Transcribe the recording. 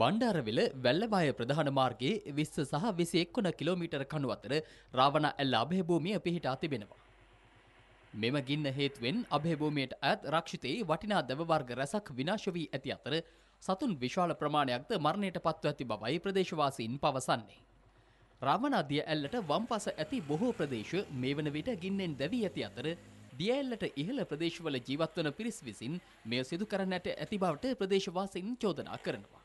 බණ්ඩාරවෙල වැල්ලවාය ප්‍රධාන මාර්ගයේ විස්ස සහ විසි එක්කොන කිලෝමීටර කණු අතර රාවණ ඇල්ල අභයභූමිය පිහිටා තිබෙනවා. මෙම ගින්න හේතුවෙන් අභයභූමියට ඇත් රක්ෂිතයේ වටිනා දැවවර්ග රැසක් විනාශ වී ඇති අතර සතුන් විශාල ප්‍රමාණයක්ද මරණයට පත්ව ඇති බවයි ප්‍රදේශවාසීන් පවසන්නේ. රාමනාදිය ඇල්ලට වම්පස ඇති බොහෝ ප්‍රදේශ මේ වන විට ගින්නෙන් දැවී ඇති අතර දිය ඇල්ලට ඉහළ ප්‍රදේශවල ජීවත්වන පිරිස් විසින් මෙය සිදු කරන්නට ඇති බවට ප්‍රදේශවාසීන් චෝදනා කරනවා.